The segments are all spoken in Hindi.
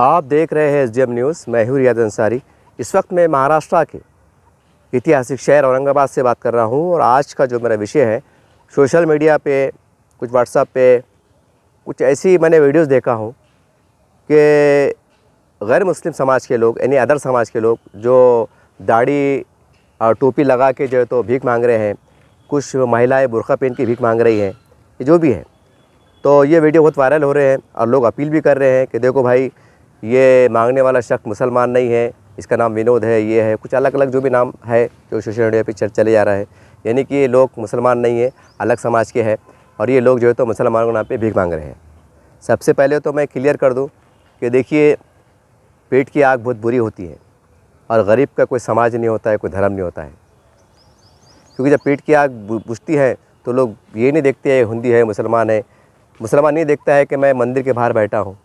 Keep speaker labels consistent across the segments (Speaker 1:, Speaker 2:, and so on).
Speaker 1: आप देख रहे हैं एस न्यूज़ मैं हूँ रियाद अंसारी इस वक्त मैं महाराष्ट्र के ऐतिहासिक शहर औरंगाबाद से बात कर रहा हूँ और आज का जो मेरा विषय है सोशल मीडिया पे कुछ व्हाट्सएप पे कुछ ऐसी मैंने वीडियोस देखा हूँ कि गैर मुस्लिम समाज के लोग यानी अदर समाज के लोग जो दाढ़ी और टोपी लगा के जो है तो भीख मांग रहे हैं कुछ महिलाएँ बुरखा पहन के भीख मांग रही हैं जो भी है तो ये वीडियो बहुत वायरल हो रहे हैं और लोग अपील भी कर रहे हैं कि देखो भाई ये मांगने वाला शख्स मुसलमान नहीं है इसका नाम विनोद है ये है कुछ अलग अलग जो भी नाम है जो सोशल मीडिया पर चले जा रहा है यानी कि ये लोग मुसलमान नहीं है अलग समाज के हैं और ये लोग जो है तो मुसलमानों के नाम पर भीख मांग रहे हैं सबसे पहले तो मैं क्लियर कर दूँ कि देखिए पेट की आग बहुत बुरी होती है और गरीब का कोई समाज नहीं होता है कोई धर्म नहीं होता है क्योंकि जब पेट की आग बुझती है तो लोग ये नहीं देखते हैं हिंदी है मुसलमान है मुसलमान ये देखता है कि मैं मंदिर के बाहर बैठा हूँ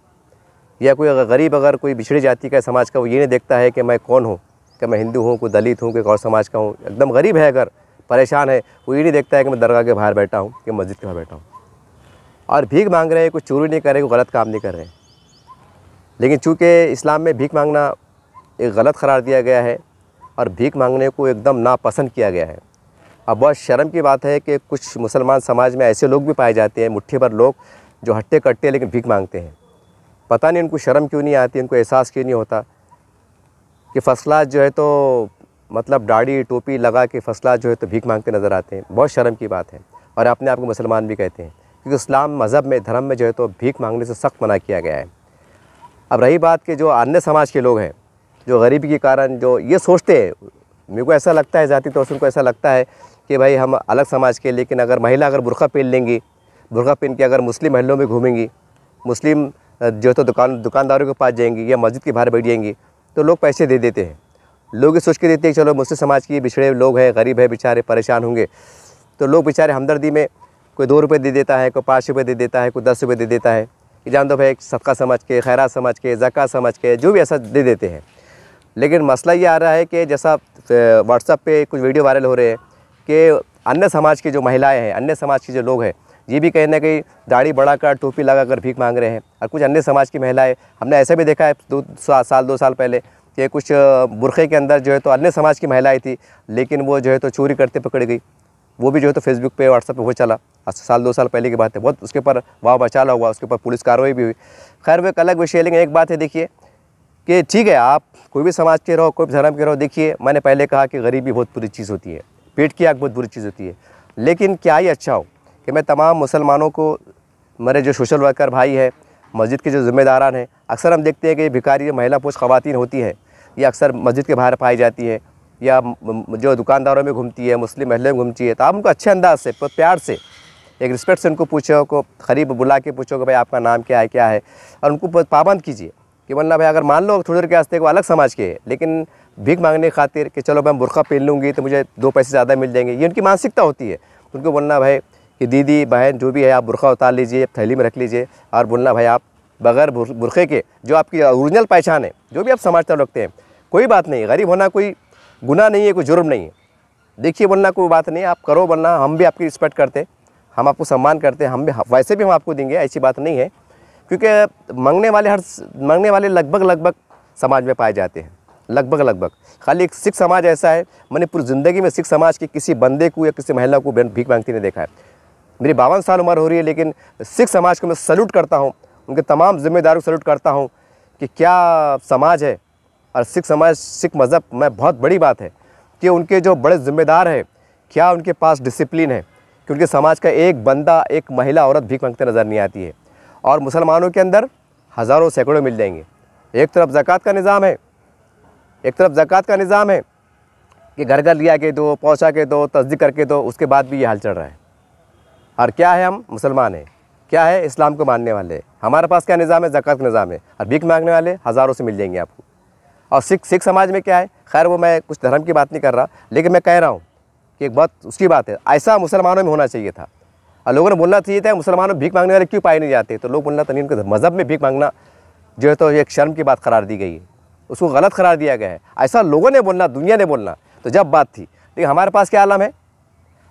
Speaker 1: या कोई अगर गरीब अगर कोई बिछड़ी जाति का समाज का वो ये नहीं देखता है कि मैं कौन हूँ कि मैं हिंदू हूँ कोई दलित हूँ कि और समाज का हूँ एकदम गरीब है अगर परेशान है वो ये नहीं देखता है कि मैं दरगाह के बाहर बैठा हूँ कि मस्जिद के बाहर बैठा हूँ और भीख मांग रहे हैं कुछ चोरी नहीं कर रहे कोई गलत काम नहीं कर रहे लेकिन चूँकि इस्लाम में भीख मांगना एक गलत करार दिया गया है और भीख मांगने को एकदम नापसंद किया गया है अब बहुत शर्म की बात है कि कुछ मुसलमान समाज में ऐसे लोग भी पाए जाते हैं मुट्ठी भर लोग जो हट्टे कट्टे लेकिन भीख मांगते हैं पता नहीं उनको शर्म क्यों नहीं आती उनको एहसास क्यों नहीं होता कि फसलात जो है तो मतलब दाढ़ी टोपी लगा के फसलात जो है तो भीख मांगते नज़र आते हैं बहुत शर्म की बात है और अपने आप को मुसलमान भी कहते हैं क्योंकि इस्लाम मज़हब में धर्म में जो है तो भीख मांगने से सख्त मना किया गया है अब रही बात कि जो अन्य समाज के लोग हैं जो गरीबी के कारण जो ये सोचते हैं मेरे को ऐसा लगता है ज़ाती तौर तो से उनको ऐसा लगता है कि भाई हम अलग समाज के लेकिन अगर महिला अगर बुरखा पहन लेंगी बुरखा पहन के अगर मुस्लिम महलों में घूमेंगी मुस्लिम जो तो दुकान दुकानदारों के पास जाएंगी या मस्जिद के बाहर बैठ जाएंगी तो लोग पैसे दे देते हैं लोग ये सोच के देते हैं चलो मुस्लिम समाज के बिछड़े लोग हैं गरीब है बेचारे परेशान होंगे तो लोग बेचारे हमदर्दी में कोई दो रुपये दे देता है कोई पाँच रुपये दे देता है कोई दस रुपये दे देता है कि जान दो भाई सबका समझ के खैरा समझ के जक़ा समझ के जो भी ऐसा दे देते हैं लेकिन मसला ये आ रहा है कि जैसा व्हाट्सअप पे कुछ वीडियो वायरल हो रहे हैं कि अन्य समाज की जो महिलाएं हैं अन्य समाज के जो लोग हैं ये भी कहीं ना कहीं दाढ़ी बढ़ाकर टोपी लगाकर भीख मांग रहे हैं और कुछ अन्य समाज की महिलाएं हमने ऐसे भी देखा है दो सा, साल दो साल पहले कि कुछ बुरखे के अंदर जो है तो अन्य समाज की महिलाएं थी लेकिन वो जो है तो चोरी करते पकड़ गई वो भी जो है तो फेसबुक पे व्हाट्सएप पे हो चला साल दो साल पहले की बात है बहुत उसके ऊपर वाह बचाला हुआ उसके ऊपर पुलिस कार्रवाई भी हुई खैर वो एक अलग विषय लेकिन एक बात है देखिए कि ठीक है आप कोई भी समाज के रहो कोई भी धर्म के रहो देखिए मैंने पहले कहा कि गरीबी बहुत बुरी चीज़ होती है पेट की आग बहुत बुरी चीज़ होती है लेकिन क्या ही अच्छा हो कि मैं तमाम मुसलमानों को मेरे जो सोशल वर्कर भाई है मस्जिद के जो ज़िम्मेदारान हैं अक्सर हम देखते हैं कि भिकारी महिला पुरुष खुवान होती है ये अक्सर मस्जिद के बाहर पाई जाती है या जो दुकानदारों में घूमती है मुस्लिम महिला में घूमती है तो आप उनको अच्छे अंदाज से प्यार से एक रिस्पेक्ट से उनको पूछो को खरीब बुला के पूछो कि भाई आपका नाम क्या है क्या है और उनको पाबंद कीजिए कि वरना भाई अगर मान लो थोड़ी देर के रास्ते को अलग समाज के है लेकिन भीख मांगने खातिर कि चलो मैं बुरखा पहन लूँगी तो मुझे दो पैसे ज़्यादा मिल जाएंगे ये उनकी मानसिकता होती है तो उनको बोलना भाई कि दीदी बहन जो भी है आप बुरखा उतार लीजिए थैली में रख लीजिए और बोलना भाई आप बगैर बुरखे के जो आपकी ओरिजिनल पहचान है जो भी आप समाजता रखते हैं कोई बात नहीं गरीब होना कोई गुना नहीं है कोई जुर्म नहीं है देखिए बोलना कोई बात नहीं आप करो बोलना हम भी आपकी रिस्पेक्ट करते हम आपको सम्मान करते हम भी वैसे भी हम आपको देंगे ऐसी बात नहीं है क्योंकि मंगने वाले हर मंगने वाले लगभग लगभग समाज में पाए जाते हैं लगभग लगभग खाली एक सिख समाज ऐसा है मैंने पूरी ज़िंदगी में सिख समाज के किसी बंदे को या किसी महिला को भीख मांगती ने देखा है मेरी बावन साल उम्र हो रही है लेकिन सिख समाज को मैं सल्यूट करता हूँ उनके तमाम जिम्मेदारों को सल्यूट करता हूँ कि क्या समाज है और सिख समाज सिख मज़हब में बहुत बड़ी बात है कि उनके जो बड़े ज़िम्मेदार हैं क्या उनके पास डिसिप्लिन है कि उनके समाज का एक बंदा एक महिला औरत भीख मांगते नज़र नहीं आती है और मुसलमानों के अंदर हज़ारों सैकड़ों मिल जाएंगे एक तरफ ज़क़़त का निज़ाम है एक तरफ ज़क़़त का निज़ाम है कि घर घर लिया के दो पहुँचा के दो तस्दीक करके दो उसके बाद भी ये हाल चल रहा है और क्या है हम मुसलमान हैं क्या है इस्लाम को मानने वाले हमारे पास क्या निज़ाम है जक़ात का निज़ाम है और भीख मांगने वाले हज़ारों से मिल जाएंगे आपको और सिख सिख समाज में क्या है खैर वो मैं कुछ धर्म की बात नहीं कर रहा लेकिन मैं कह रहा हूँ कि एक बहुत उसकी बात है ऐसा मुसलमानों में होना चाहिए था और लोगों ने बोलना चाहिए था मुसलमानों भीख मांगने वाले क्यों पाए नहीं जाते तो लोग बोलना था नहीं उनके मज़हब में भीख मांगना जो है तो एक शर्म की बात करार दी गई है उसको गलत करार दिया गया है ऐसा लोगों ने बोलना दुनिया ने बोलना तो जब बात थी लेकिन तो हमारे पास क्या आलम है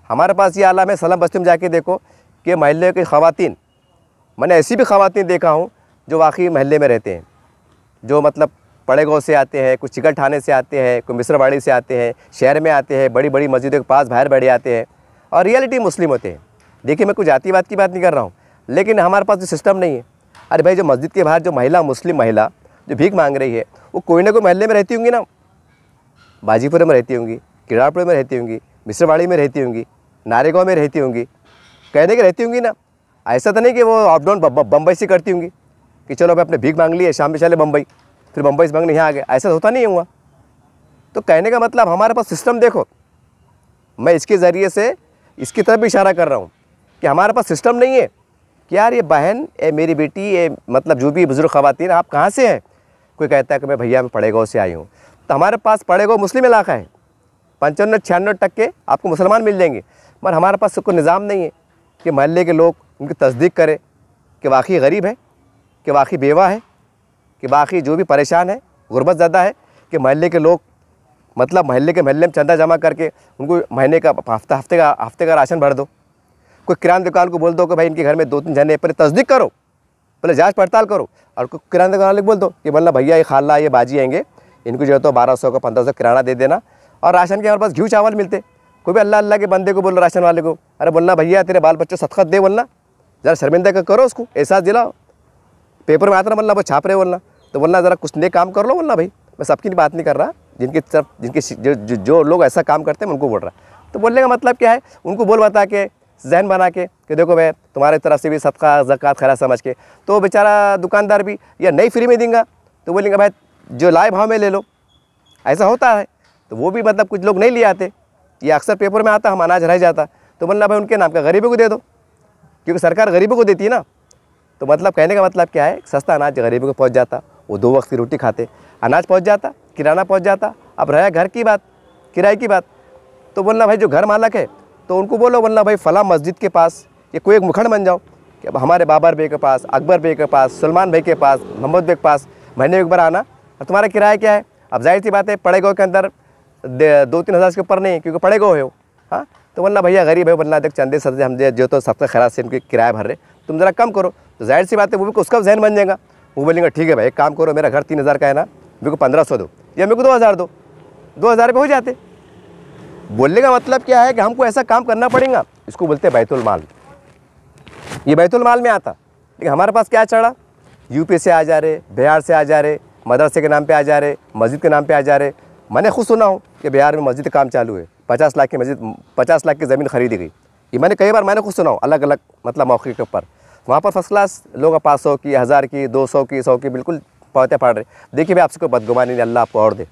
Speaker 1: हमारे पास ये आलम है सलम बस्ती में जाके देखो कि महल्ले की खातन मैंने ऐसी भी खातन देखा हूँ जो वाकई महल्ले में रहते हैं जो मतलब पड़ेगाँव से आते हैं कुछ चिकल ठाने से आते हैं कोई मिश्रवाड़ी से आते हैं शहर में आते हैं बड़ी बड़ी मस्जिदों के पास बाहर बैठे आते हैं और रियलिटी मुस्लिम होते हैं देखिए मैं कुछ जातिवाद की बात नहीं कर रहा हूँ लेकिन हमारे पास जो सिस्टम नहीं है अरे भाई जो मस्जिद के बाहर जो महिला मुस्लिम महिला जो भीख मांग रही है वो कोई ना कोई महल्ले में रहती होंगी ना बाजीपुर में रहती होंगी किराड़पुर में रहती होंगी मिस्रवाड़ी में रहती होंगी नारेगा में रहती होंगी कहने के रहती होंगी ना ऐसा तो नहीं कि वो अप डाउन बम्बई से करती होंगी कि चलो मैं अपने भीख मांग ली है शाम में चले बम्बई फिर बम्बई से मांगने यहाँ आ गए ऐसा होता नहीं हुआ तो कहने का मतलब हमारे पास सिस्टम देखो मैं इसके ज़रिए से इसकी तरफ इशारा कर रहा हूँ कि हमारे पास सिस्टम नहीं है कि यार ये बहन ए मेरी बेटी ये मतलब जो भी बुज़ुर्ग खातन आप कहाँ से हैं कोई कहता है कि मैं भैया मैं पड़ेगा से आई हूँ तो हमारे पास पड़ेगा मुस्लिम इलाका है पंचानवे छियानवे टक्के आपको मुसलमान मिल जाएंगे मगर हमारे पास तो कोई निज़ाम नहीं है कि महल्ले के लोग उनकी तस्दीक करें कि वाकई गरीब है कि वाकई बेवा है कि वाकई जो भी परेशान है गुर्बत ज़्यादा है कि महल्ले के लोग मतलब महल्ले के महल्ले में चंदा जमा करके उनको महीने का हफ्ता हफ्ते का हफ्ते का राशन भर दो कोई किरान दुकान को बोल दो कि भाई इनके घर में दो तीन जने पहले तस्दीक करो पहले जाँच पड़ताल करो और कोई किरान दुकान वाले को बोल दो कि मतलब भैया ये खाला ये बाजी आएंगे इनको जो है तो बारह सौ का पंद्रह सौ किराना दे देना और राशन के हमारे पास घी चावल मिलते कोई भी अल्लाह अल्लाह के बंदे को बोलो राशन वाले को अरे बोलना भैया तेरे बाल बच्चों सदकत दे बोलना ज़रा शर्मिंदा का करो उसको एहसास दिलाओ पेपर में आता ना बोलना वो छाप रहे बोलना तो बोलना ज़रा कुछ नए काम कर लो बोलना भाई मैं सबकी बात नहीं कर रहा जिनके तरफ जिनके जो, जो, जो लोग ऐसा काम करते हैं उनको बोल रहा तो बोलने का मतलब क्या है उनको बोल बता के जहन बना के कि देखो भाई तुम्हारे तरफ से भी सदका जक़ात खरा समझ के तो बेचारा दुकानदार भी या नहीं फ्री में देंगे तो बोलेंगे भाई जो लाए भाव में ले लो ऐसा होता है तो वो भी मतलब कुछ लोग नहीं ले आते ये अक्सर पेपर में आता हम अनाज रह जाता तो बोलना भाई उनके नाम का गरीबों को दे दो क्योंकि सरकार गरीबों को देती है ना तो मतलब कहने का मतलब क्या है सस्ता अनाज गरीबों को पहुँच जाता वो दो वक्त की रोटी खाते अनाज पहुँच जाता किराना पहुँच जाता अब रहा घर की बात किराए की बात तो बोलना भाई जो घर मालक है तो उनको बोलो बोलना भाई फला मस्जिद के पास ये कोई एक मुखंड बन जाओ कि अब हमारे बाबर भाई के पास अकबर भाई के पास सलमान भाई के पास मोहम्मद भाई के पास महीने एक बार आना और तुम्हारा किराया क्या है अब जाहिर सी बात है पड़े गाँव के अंदर दो तीन हज़ार के ऊपर नहीं क्योंकि गए हो हाँ तो वरना भैया गरीब है वरना देख चंदे सर से हम जो तो सबका खराब से उनके किराया भर रहे तुम ज़रा कम करो तो जाहिर सी बात है वो भी उसका जहन बन जाएगा वो बोलेंगे ठीक है भाई एक काम करो मेरा घर तीन हज़ार का है ना मेरे को पंद्रह सौ दो या मेरे को दो हज़ार दो दो हज़ार हो जाते बोलने का मतलब क्या है कि हमको ऐसा काम करना पड़ेगा इसको बोलते हैं बैतुलमाल ये बैतुलमाल में आता लेकिन हमारे पास क्या चढ़ा यूपी से आ जा रहे बिहार से आ जा रहे मदरसे के नाम पे आ जा रहे मस्जिद के नाम पे आ जा रहे मैंने खुश सुना हूँ कि बिहार में मस्जिद काम चालू है पचास लाख की मस्जिद पचास लाख की ज़मीन खरीदी गई ये मैंने कई बार मैंने खुद सुना हूँ अलग अलग मतलब मौके के ऊपर वहाँ पर फर्स्ट क्लास लोग पाँच सौ की हज़ार की दो सौ की सौ की बिल्कुल पौते फाड़ रहे देखिए भाई आपसे कोई बदगुमानी नहीं अल्लाह आपको और दे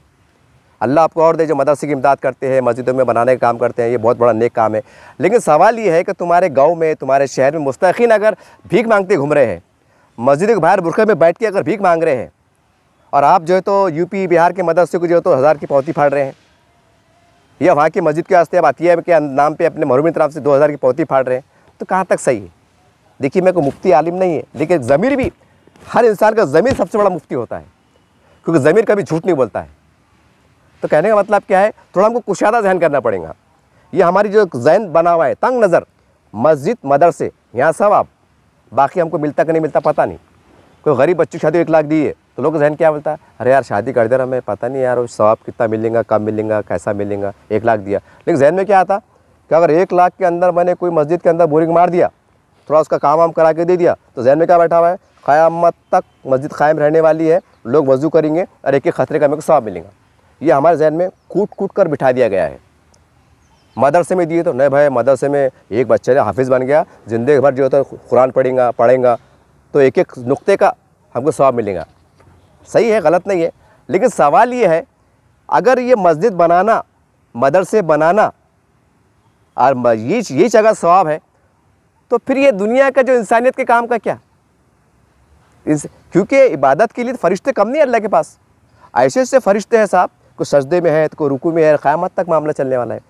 Speaker 1: अल्लाह आपको और दे जो मदरसे की इमदाद करते हैं मस्जिदों में बनाने का काम करते हैं ये बहुत बड़ा नेक काम है लेकिन सवाल ये है कि तुम्हारे गाँव में तुम्हारे शहर में मुस्तकिन अगर भीख मांगते घूम रहे हैं मस्जिद के बाहर बुरखे में बैठ के अगर भीख मांग रहे हैं और आप जो है तो यूपी बिहार के मदरसे को जो है तो हज़ार की पौती फाड़ रहे हैं या वहाँ की मस्जिद के वास्ते आप है के नाम पे अपने मरूमी तरफ से 2000 की पौती फाड़ रहे हैं तो कहाँ तक सही है देखिए मेरे को मुफ्ती आलिम नहीं है लेकिन ज़मीर भी हर इंसान का ज़मीर सबसे बड़ा मुफ्ती होता है क्योंकि ज़मीर कभी झूठ नहीं बोलता है तो कहने का मतलब क्या है थोड़ा हमको कुशादा जहन करना पड़ेगा ये हमारी जो जहन बना हुआ है तंग नज़र मस्जिद मदरसे यहाँ सब आप बाकी हमको मिलता कि नहीं मिलता पता नहीं कोई गरीब बच्चों की शादी एक लाख दी है तो लोग जहन क्या बोलता है अरे यार शादी कर दे रहा हमें पता नहीं यार स्वाब कितना मिलेगा कब मिलेगा कैसा मिलेगा एक लाख दिया लेकिन जहन में क्या आता कि अगर एक लाख के अंदर मैंने कोई मस्जिद के अंदर बोरिंग मार दिया थोड़ा उसका काम वाम करा के दे दिया तो जहन में क्या बैठा हुआ है क़्यामत तक मस्जिद कायम रहने वाली है लोग वजू करेंगे और एक एक खतरे का मेरे को स्वाब मिलेगा ये हमारे जहन में कूट कूट कर बिठा दिया गया है मदरसे में दिए तो नहीं भाई मदरसे में एक बच्चे ने हाफिज़ बन गया ज़िंदगी भर जो होता है तो कुरान पढ़ेंगे पढ़ेंगे तो एक एक नुक्ते का हमको स्वाब मिलेगा सही है गलत नहीं है लेकिन सवाल ये है अगर ये मस्जिद बनाना मदरसे बनाना और ये ये जगह सवाब है तो फिर ये दुनिया का जो इंसानियत के काम का क्या इस क्योंकि इबादत के लिए तो फरिश्ते कम नहीं अल्लाह के पास ऐसे ऐसे फरिश्ते हैं साहब को सजदे में है तो कोई रुकू में है क़्यामत तक मामला चलने वाला है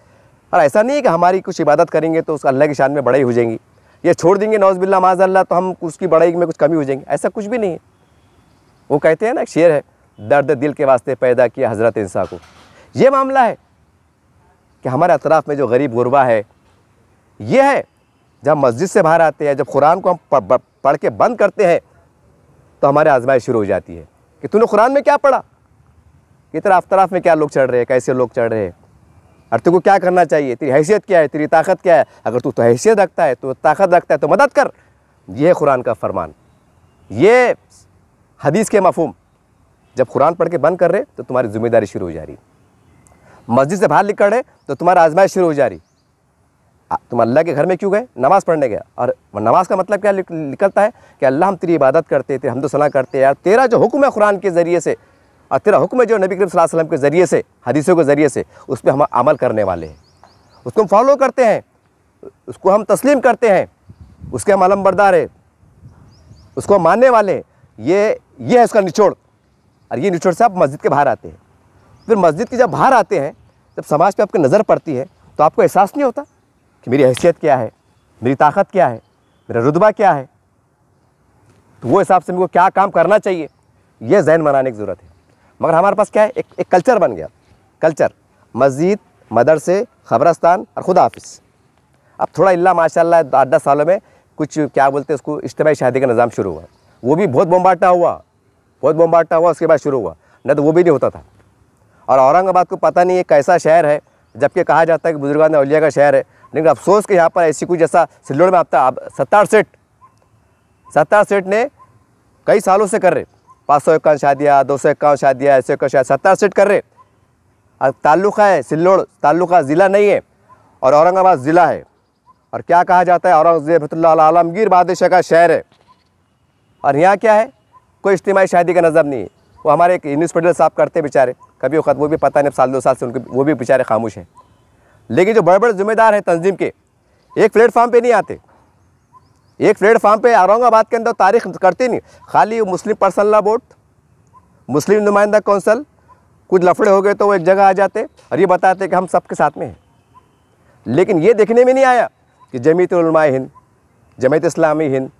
Speaker 1: और ऐसा नहीं है कि हमारी कुछ इबादत करेंगे तो उसका अल्लाह की शान में बड़ाई हो जाएंगी ये छोड़ देंगे नौजबिल्ला माज अल्लाह तो हम उसकी बड़ाई में कुछ कमी हो जाएंगी ऐसा कुछ भी नहीं है वो कहते हैं ना एक शेर है दर्द दिल के वास्ते पैदा किया हज़रत इंसा को ये मामला है कि हमारे अतराफ़ में जो गरीब गुरबा है ये है जब मस्जिद से बाहर आते हैं जब कुरान को हम पढ़ के बंद करते हैं तो हमारे आजमाइश शुरू हो जाती है कि तूने कुरान में क्या पढ़ा कि तेरा अफ्तराफ़ में क्या लोग चढ़ रहे हैं कैसे लोग चढ़ रहे हैं और तेरे को क्या करना चाहिए तेरी हैसियत क्या है तेरी ताकत क्या है अगर तू तो हैसियत रखता है तो ताकत रखता है तो मदद कर यह कुरान का फरमान ये हदीस के मफहम जब कुरान पढ़ के बंद कर रहे तो तुम्हारी जिम्मेदारी शुरू हो जा रही मस्जिद से बाहर निकल रहे तो तुम्हारा आजमाइश शुरू हो जा रही तुम अल्लाह के घर में क्यों गए नमाज़ पढ़ने गया और नमाज़ का मतलब क्या निकलता है कि अल्लाह हम तेरी इबादत करते थे हम सलाह करते यार तेरा जो हुक्म है कुरान के ज़रिए से और तेरा हुक्म है जो नबी करीम वसल्लम के ज़रिए से हदीसों के ज़रिए से उस पर हम अमल करने वाले हैं उसको हम फॉलो करते हैं उसको हम तस्लीम करते हैं उसके हम अलमबरदार है उसको मानने वाले ये ये है इसका निचोड़ और ये निचोड़ से आप मस्जिद के बाहर आते हैं फिर मस्जिद के जब बाहर आते हैं जब समाज पर आपकी नज़र पड़ती है तो आपको एहसास नहीं होता कि मेरी हैसियत क्या है मेरी ताकत क्या है मेरा रुतबा क्या है तो वो हिसाब से मेरे को क्या काम करना चाहिए यह जहन बनाने की ज़रूरत है मगर हमारे पास क्या है एक एक कल्चर बन गया कल्चर मस्जिद मदरसे खबरस्तान और खुदा ऑफिस अब थोड़ा इल्ला माशाल्लाह आठ दस सालों में कुछ क्या बोलते हैं उसको इज्तमी शादी का निज़ाम शुरू हुआ वो भी बहुत बम्बाटा हुआ बहुत बम्बाटा हुआ उसके बाद शुरू हुआ न तो वो भी नहीं होता था और औरंगाबाद को पता नहीं है कैसा शहर है जबकि कहा जाता है कि बुजुर्गान अलिया का शहर है लेकिन अफसोस के यहाँ पर ऐसी कुछ जैसा सिल्लोड़ में आपता तो सत्तार सेठ सत्तार सेठ ने कई सालों से कर रहे पाँच सौ इक्यावन शादियाँ दो सौ इक्यावन शादियाँ ऐसे इक्यावन शादी सत्तार सेठ कर रहे अब ताल्लुका है सिल्लोड़ ताल्लुका ज़िला नहीं है और औरंगाबाद ज़िला है और क्या कहा जाता है औरंगजेब आलमगीर बादशाह का शहर है और यहाँ क्या है कोई इज्तिमाही शादी का नज़र नहीं है वो हमारे एक पेडल साहब करते बेचारे कभी वक्त वो भी पता नहीं साल दो साल से उनके वो भी बेचारे खामोश हैं लेकिन जो बड़े बड़े जिम्मेदार हैं तंजीम के एक प्लेटफार्म पर नहीं आते एक प्लेटफार्म पर औरंगाबाद के अंदर तारीख करते नहीं खाली मुस्लिम पर्सनल लॉ बोर्ड मुस्लिम नुमाइंदा कौंसल कुछ लफड़े हो गए तो वो एक जगह आ जाते और ये बताते कि हम सबके साथ में हैं लेकिन ये देखने में नहीं आया कि जमीत हिंद जमीत इस्लामी हिंद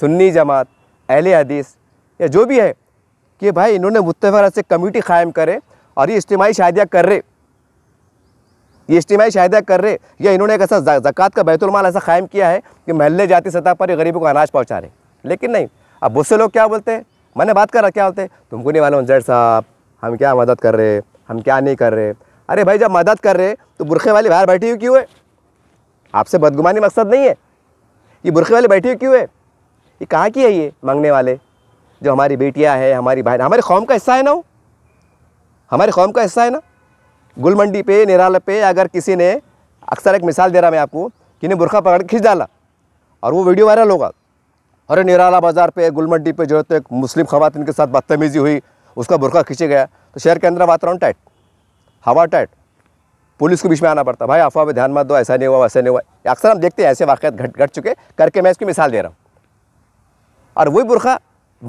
Speaker 1: सुन्नी जमात अहले हदीस या जो भी है कि भाई इन्होंने मुतफ़रा से कमेटी क़ायम करे और ये इज्तमाही शादियाँ कर रहे ये इज्तमाही शादियाँ कर रहे या इन्होंने एक ऐसा जक़ात का बैतुलमाल ऐसा क़ायम किया है कि महल्ले जाती सतह पर गरीबों को अनाज पहुँचा रहे लेकिन नहीं अब बहुत से लोग क्या बोलते हैं मैंने बात कर रहा क्या बोलते हैं तुमको नहीं मालूम जैर साहब हम क्या मदद कर रहे हम क्या नहीं कर रहे अरे भाई जब मदद कर रहे तो बुरखे वाली बाहर बैठी हुई क्यों है आपसे बदगुमानी मकसद नहीं है ये बुरखे वाली बैठी हुई क्यों है ये कहाँ की है ये मांगने वाले जो हमारी बेटियाँ हैं हमारी बहन हमारे कौम का हिस्सा है ना वो हमारे कौम का हिस्सा है ना गुल मंडी पे निराल पे अगर किसी ने अक्सर एक मिसाल दे रहा मैं आपको कि ने बुरखा पकड़ के खींच डाला और वो वीडियो वायरल होगा अरे निराला बाज़ार पे गुलमंडी पे जो है तो एक मुस्लिम खवातन के साथ बदतमीज़ी हुई उसका बुरखा खींचे गया तो शहर के अंदर वातावरण टाइट हवा टाइट पुलिस को बीच में आना पड़ता भाई अफवाह पर ध्यान मत दो ऐसा नहीं हुआ वैसा नहीं हुआ अक्सर हम देखते हैं ऐसे वाक़ घट घट चुके करके मैं इसकी मिसाल दे रहा हूँ और वही बुरखा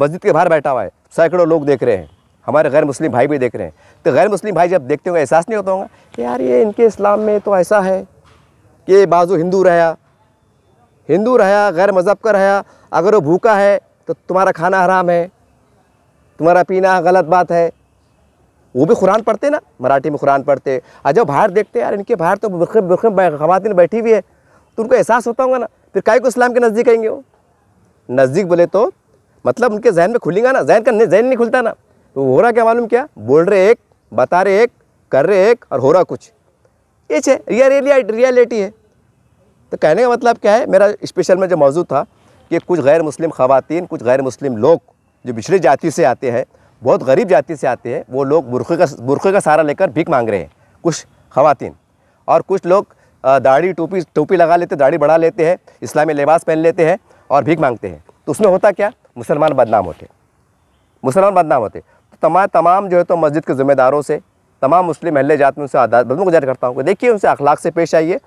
Speaker 1: मस्जिद के बाहर बैठा हुआ है सैकड़ों लोग देख रहे हैं हमारे गैर मुस्लिम भाई भी देख रहे हैं तो गैर मुस्लिम भाई जब देखते होंगे एहसास नहीं होता होगा कि यार ये इनके इस्लाम में तो ऐसा है कि बाजू हिंदू रहा हिंदू रहा गैर मज़हब का रहा अगर वो भूखा है तो तुम्हारा खाना हराम है तुम्हारा पीना गलत बात है वो भी कुरान पढ़ते ना मराठी में कुरान पढ़ते जब बाहर देखते यार इनके बाहर तो बुरखे बुरखे बैठी हुई है तो उनको एहसास होता होगा ना फिर काय को इस्लाम के नज़दीक आएंगे वो नज़दीक बोले तो मतलब उनके जहन में खुलेंगे ना जहन का जहन नहीं खुलता ना तो हो रहा क्या मालूम क्या बोल रहे एक बता रहे एक कर रहे एक और हो रहा कुछ ये छे रिया रियलिटी है तो कहने का मतलब क्या है मेरा स्पेशल में जो मौजूद था कि कुछ गैर मुस्लिम खवतिन कुछ गैर मुस्लिम लोग जो पिछड़ी जाति से आते हैं बहुत गरीब जाति से आते हैं वो लोग बुरखे का बुरखे का सहारा लेकर भीख मांग रहे हैं कुछ खवतिन और कुछ लोग दाढ़ी टोपी टोपी लगा लेते दाढ़ी बढ़ा लेते हैं इस्लामी लिबास पहन लेते हैं और भीख मांगते हैं तो उसमें होता क्या मुसलमान बदनाम होते मुसलमान बदनाम होते तो तमाम तमाम जो है तो मस्जिद के ज़िम्मेदारों से तमाम मुस्लिम महल्ले जात में उनसे आधार गुजार करता हूँ देखिए उनसे अखलाक से पेश आइए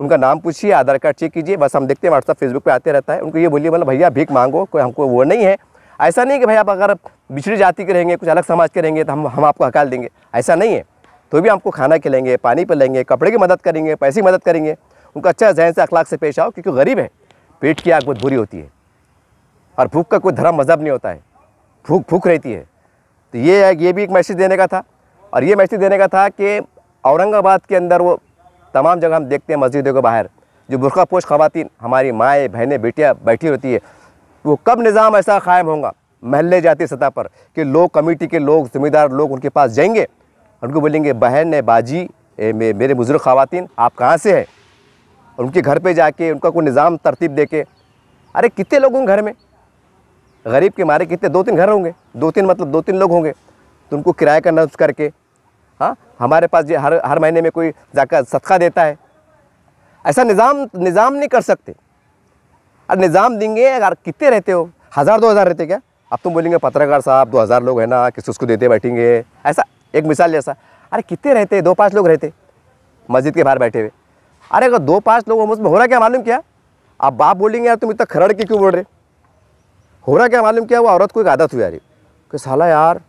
Speaker 1: उनका नाम पूछिए आधार कार्ड चेक कीजिए बस हम देखते हैं व्हाट्सअप फेसबुक पे आते रहता है उनको ये बोलिए मतलब भैया भीख मांगो कोई हमको वो नहीं है ऐसा नहीं कि भाई आप अगर बिछड़ी जाति के रहेंगे कुछ अलग समाज के रहेंगे तो हम हम आपको हकाल देंगे ऐसा नहीं है तो भी आपको खाना खिलेंगे पानी पिलाएंगे कपड़े की मदद करेंगे पैसे की मदद करेंगे उनका अच्छा जहन से अखलाक से पेश आओ क्योंकि गरीब है पेट की आग बहुत बुरी होती है और भूख का कोई धर्म मजहब नहीं होता है भूख भूख रहती है तो ये ये भी एक मैसेज देने का था और ये मैसेज देने का था कि औरंगाबाद के अंदर वो तमाम जगह हम देखते हैं मस्जिदों के बाहर जो बुरखा पोश खवतिन हमारी माएँ बहनें बेटियाँ बैठी होती है वो कब निज़ाम ऐसा कायम होगा महल्ले जाती सतह पर कि लोग कमेटी के लोग जिम्मेदार लोग उनके पास जाएंगे उनको बोलेंगे बहन है बाजी ए, मेरे बुज़ुर्ग खातन आप कहाँ से हैं और उनके घर पे जाके उनका कोई निज़ाम तरतीब दे के अरे कितने लोग होंगे घर में गरीब के मारे कितने दो तीन घर होंगे दो तीन मतलब दो तीन लोग होंगे तो उनको किराए का नर्ज करके हाँ हमारे पास हर हर महीने में कोई जाकर सदका देता है ऐसा निज़ाम निज़ाम नहीं कर सकते अरे निज़ाम देंगे अगर कितने रहते हो हज़ार दो हज़ार रहते क्या अब तुम बोलेंगे पत्रकार साहब दो हज़ार लोग हैं ना किसी उसको देते बैठेंगे ऐसा एक मिसाल जैसा अरे कितने रहते दो पाँच लोग रहते मस्जिद के बाहर बैठे हुए अरे अगर दो पाँच लोग हो रहा क्या मालूम क्या आप बाप बोलेंगे यार तुम इतना खरड़ के क्यों बोल रहे हो रहा क्या मालूम क्या वो औरत को एक आदत हुई यार कि साला यार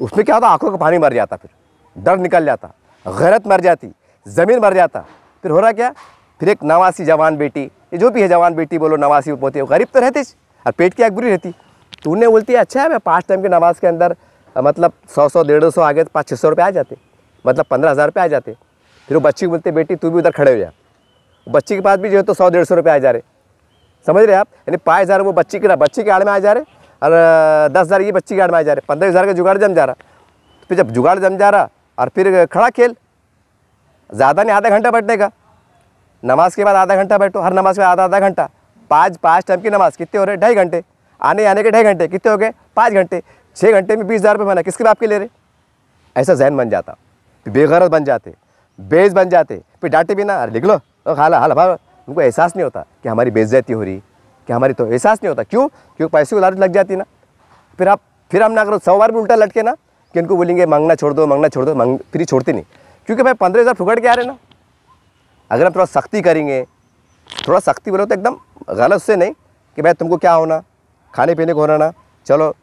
Speaker 1: उसमें क्या होता आंखों का पानी मर जाता फिर डर निकल जाता गैरत मर जाती ज़मीन मर जाता फिर हो रहा क्या फिर एक नवासी जवान बेटी ये जो भी है जवान बेटी बोलो नवासी पोते गरीब तो रहते और पेट की आग बुरी रहती तो उन्हें बोलती है अच्छा है मैं पाँच टाइम की नमाज के अंदर मतलब सौ सौ डेढ़ सौ आ गए तो पाँच छः सौ रुपये आ जाते मतलब पंद्रह हज़ार रुपये आ जाते फिर वो बच्ची को बोलते बेटी तू भी उधर खड़े हो जा बच्ची के पास भी जो है तो सौ डेढ़ सौ रुपये आ जा रहे समझ रहे आप यानी पाँच हज़ार वो बच्ची के बच्ची के आड़ में आ जा रहे और दस हज़ार ये बच्ची के आड़ में आ जा रहे पंद्रह हज़ार का जुगाड़ जम जा रहा तो फिर जब जुगाड़ जम जा रहा और फिर खड़ा खेल ज़्यादा नहीं आधा घंटा बैठने का नमाज के बाद आधा घंटा बैठो हर नमाज के बाद आधा आधा घंटा पाँच पाँच टाइम की नमाज कितने हो रहे ढाई घंटे आने आने के ढाई घंटे कितने हो गए पाँच घंटे छः घंटे में बीस हज़ार रुपये बना किसके बाप के ले रहे ऐसा जहन बन जाता बेगरत बन जाते बेज बन जाते फिर डांटे भी ना अरे लिख लो तो हाला हाला भाव उनको एहसास नहीं होता कि हमारी बेजती हो रही कि हमारी तो एहसास नहीं होता क्यों क्योंकि पैसे को लालच लग जाती ना फिर आप फिर हम ना करो सौ बार भी उल्टा लटके ना कि इनको बोलेंगे मांगना छोड़ दो मांगना छोड़ दो मांग फिर छोड़ते नहीं क्योंकि भाई पंद्रह हज़ार फुकड़ के आ रहे ना अगर हम थोड़ा सख्ती करेंगे थोड़ा सख्ती बोलो तो एकदम गलत से नहीं कि भाई तुमको क्या होना खाने पीने को होना ना चलो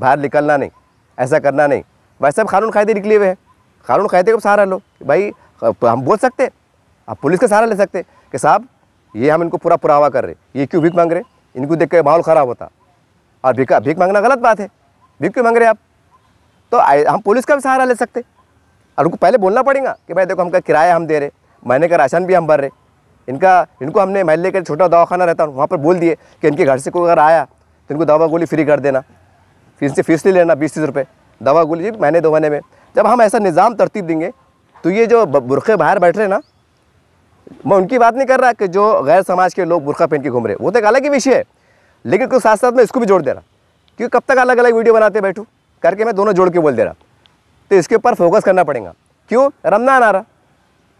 Speaker 1: बाहर निकलना नहीं ऐसा करना नहीं वैसे साहब कानून कायदे निकले हुए हैं कानून कायदे को सहारा लो भाई हम बोल सकते आप पुलिस का सहारा ले सकते कि साहब ये हम इनको पूरा पुरावा कर रहे ये क्यों भीख मांग रहे इनको देख के माहौल ख़राब होता और भीखा भीख मांगना गलत बात है भीख क्यों मांग रहे आप तो हम पुलिस का भी सहारा ले सकते और उनको पहले बोलना पड़ेगा कि भाई देखो हमका किराया हम दे रहे महीने का राशन भी हम भर रहे इनका इनको हमने महल का छोटा दवाखाना रहता वहाँ पर बोल दिए कि इनके घर से कोई अगर आया तो इनको दवा गोली फ्री कर देना फिर से फीस ले लेना बीस तीस रुपये दवा गोली महीने दो महीने में जब हम ऐसा निज़ाम तरतीब देंगे तो ये जो बुरखे बाहर बैठ रहे ना मैं उनकी बात नहीं कर रहा कि जो गैर समाज के लोग बुरखा पहन के घूम रहे वो तो एक अलग ही विषय है लेकिन कुछ साथ साथ में इसको भी जोड़ दे रहा क्योंकि कब तक अलग अलग वीडियो बनाते बैठूँ करके मैं दोनों जोड़ के बोल दे रहा तो इसके ऊपर फोकस करना पड़ेगा क्यों रमज़ान आ रहा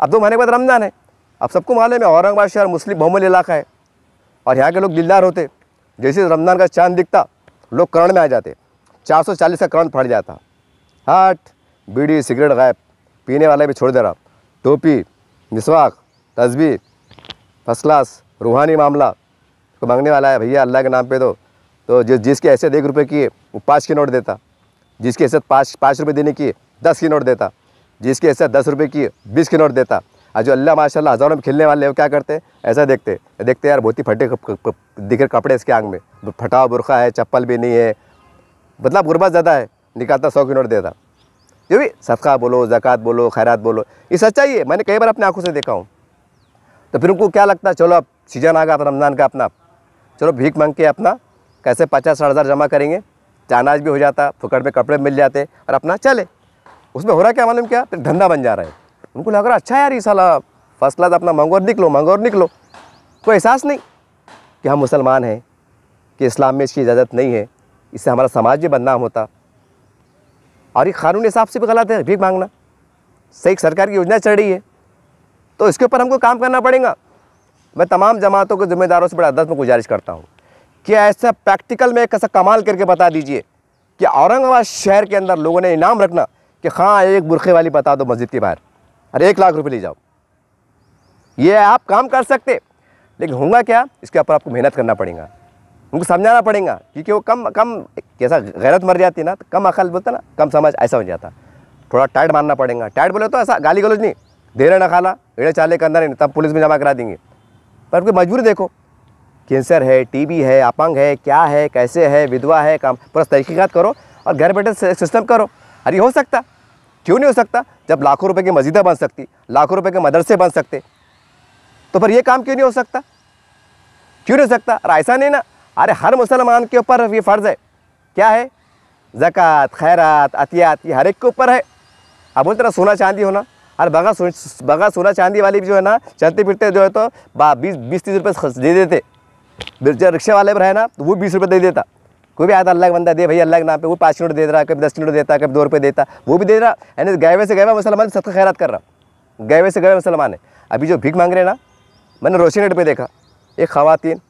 Speaker 1: अब दो महीने के बाद रमज़ान है अब सबको मालूम है औरंगाबाद शहर मुस्लिम बहुमूल्य इलाका है और यहाँ के लोग दिलदार होते जैसे रमज़ान का चांद दिखता लोग करण में आ जाते 440 का करण फट जाता हाट बीड़ी सिगरेट गायब पीने वाला भी छोड़ दे रहा टोपी मिसवाक तस्बी फर्स्ट क्लास रूहानी मामला तो मांगने वाला है भैया अल्लाह के नाम पे दो तो जिस जिसके ऐसे एक रुपये की वो पाँच की नोट देता जिसकी ऐसे पाँच पाँच रुपये देने की दस की नोट देता जिसकी हैसियत दस रुपये की बीस की नोट देता और जो अल्लाह माशा हज़ारों में खिलने वाले वो क्या करते ऐसा देखते देखते यार बहुत ही फटे दिख रहे कपड़े इसके आंग में फटाव बुरखा है चप्पल भी नहीं है मतलब गुर्बत ज़्यादा है निकालता सौ की नोट देता जो भी सदका बोलो जक़ात बोलो खैरात बोलो ये सच्चाई है मैंने कई बार अपनी आंखों से देखा हूँ तो फिर उनको क्या लगता है चलो अब सीजन आ गया अपना रमज़ान का अपना चलो भीख मांग के अपना कैसे पचास साठ हज़ार जमा करेंगे चानाज भी हो जाता फुकट में कपड़े मिल जाते और अपना चले उसमें हो रहा क्या मालूम क्या फिर धंधा बन जा रहा है उनको लग रहा अच्छा यार ये साला फर्स्ट क्लास अपना मंगोर निकलो मंगोर निकलो कोई एहसास नहीं कि हम मुसलमान हैं कि इस्लाम में इसकी इजाज़त नहीं है इससे हमारा समाज भी बदनाम होता और ये कानूनी हिसाब से भी गलत है भीख मांगना सही सरकार की योजना चल रही है तो इसके ऊपर हमको काम करना पड़ेगा मैं तमाम जमातों के जिम्मेदारों से बड़ा अदत में गुजारिश करता हूँ कि ऐसा प्रैक्टिकल में एक ऐसा कमाल करके बता दीजिए कि औरंगाबाद शहर के अंदर लोगों ने इनाम रखना कि हाँ एक बुरखे वाली बता दो मस्जिद के बाहर अरे एक लाख रुपये ले जाओ ये आप काम कर सकते लेकिन होगा क्या इसके ऊपर आपको मेहनत करना पड़ेगा उनको समझाना पड़ेगा क्योंकि वो कम कम कैसा गैरत मर जाती ना तो कम अकल बोलते ना कम समझ ऐसा हो जाता थोड़ा टाइट मानना पड़ेगा टाइट बोले तो ऐसा गाली गलोज नहीं धेरे ना खाला एड़े चाले के अंदर नहीं तब पुलिस में जमा करा देंगे पर उनकी मजबूरी देखो कैंसर है टीबी है अपंग है क्या है कैसे है विधवा है काम पूरा तहकीक़त करो और घर बैठे सिस्टम करो अरे हो सकता क्यों नहीं हो सकता जब लाखों रुपए की मस्जिदें बन सकती लाखों रुपए के मदरसे बन सकते तो फिर ये काम क्यों नहीं हो सकता क्यों नहीं हो सकता और ऐसा नहीं ना अरे हर मुसलमान के ऊपर ये फ़र्ज़ है क्या है ज़क़़त खैरात अतियात ये हर एक के ऊपर है अब बोलते ना सोना चांदी होना अरे बगा बगा सोना चांदी वाले भी जो है ना चलते फिरते जो है तो बीस बीस तीस रुपये दे देते जो रिक्शा वाले पर है ना तो वो बीस रुपये दे देता कोई भी आता अल्लाह का बंदा दे भाई अल्लाह के नाम पे वो पाँच नोट दे रहा कभी दस नोट देता कभी दो रुपये देता वो भी दे रहा यानी गैवे से गए मुसलमान सबका खैरत कर रहा गैवे से गए मुसलमान है अभी जो भीख मांग रहे हैं ना मैंने रोशनी रेट पर देखा एक खातन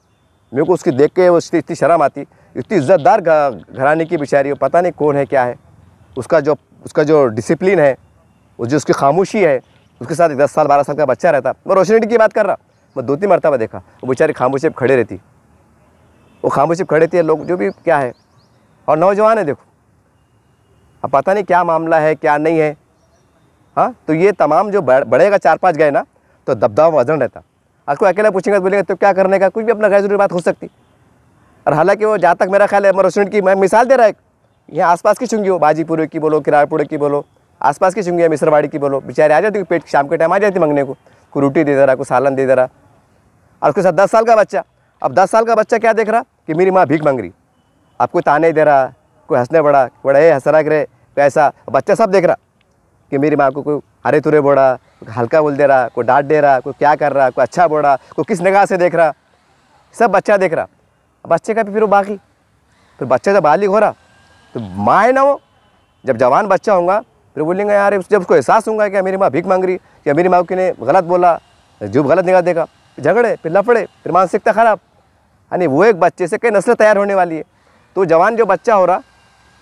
Speaker 1: मेरे को उसकी देख के उसकी इतनी शर्म आती इतनी इज्जतदार घराने की बेचारी हो पता नहीं कौन है क्या है उसका जो उसका जो डिसिप्लिन है वो जो उसकी खामोशी है उसके साथ एक दस साल बारह साल का बच्चा रहता मैं रोशनी की बात कर रहा मैं दो तीन मरतबा देखा वो बेचारी खामोशी पर खड़े रहती वो खामोशी खड़े रहती है लोग जो भी क्या है और नौजवान है देखो अब पता नहीं क्या मामला है क्या नहीं है हाँ तो ये तमाम जो बढ़ेगा चार पाँच गए ना तो दबदबा वजन रहता आपको अकेला पूछेंगे तो बोलेंगे तो क्या करने का कुछ भी अपना गैर जरूरी बात हो सकती और हालांकि वो जहाँ तक मेरा ख्याल है मैं रेस्टोरेंट की मैं मिसाल दे रहा है यहाँ आसपास की चुंगी हो बाजीपुर की बोलो किराड़पुर की बोलो आसपास की चुंगी है मिसरवाड़ी की बोलो बेचारे आ जाती पेट शाम के टाइम आ जाती मंगने को कोई रोटी दे दे रहा कोई सालन दे दे रहा और उसके साथ दस साल का बच्चा अब दस साल का बच्चा क्या देख रहा कि मेरी माँ भीख मांग रही अब कोई ताने दे रहा कोई हंसने बड़ा बड़ा ये हंस रहा करे बच्चा सब देख रहा कि मेरी माँ को कोई हरे तुरे बोड़ा हल्का बोल दे रहा कोई डांट दे रहा कोई क्या कर रहा कोई अच्छा बोल रहा कोई किस निगाह से देख रहा सब बच्चा देख रहा बच्चे का भी फिर वो बाकी फिर बच्चा जब बालिग हो रहा तो माँ है ना वो जब जवान बच्चा होगा फिर बोलेंगे यार जब उसको एहसास होगा कि मेरी माँ भीख मांग रही या मेरी माँ की ने गलत बोला जूब गलत निगाह देखा झगड़े फिर लफड़े फिर मानसिकता ख़राब यानी वो एक बच्चे से कई नस्ल तैयार होने वाली है तो जवान जो बच्चा हो रहा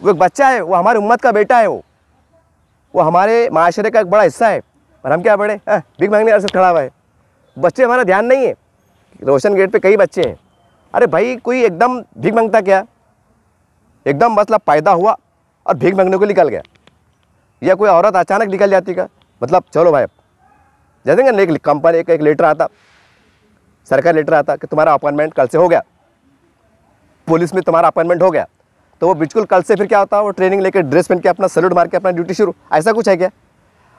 Speaker 1: वो एक बच्चा है वो हमारी उम्मत का बेटा है वो वो हमारे माशरे का एक बड़ा हिस्सा है पर हम क्या पढ़े बिग हाँ, मांगने यार खड़ा हुआ है बच्चे हमारा ध्यान नहीं है रोशन गेट पे कई बच्चे हैं अरे भाई कोई एकदम भीख मांगता क्या एकदम मतलब पैदा हुआ और भीख मांगने को निकल गया या कोई औरत अचानक निकल जाती का मतलब चलो भाई जैसे ना एक कंपनी एक, एक लेटर आता सरकार लेटर आता कि तुम्हारा अपॉइंटमेंट कल से हो गया पुलिस में तुम्हारा अपॉइंटमेंट हो गया तो वो बिल्कुल कल से फिर क्या होता है वो ट्रेनिंग लेकर ड्रेस पहन के अपना सल्यूट मार के अपना ड्यूटी शुरू ऐसा कुछ है क्या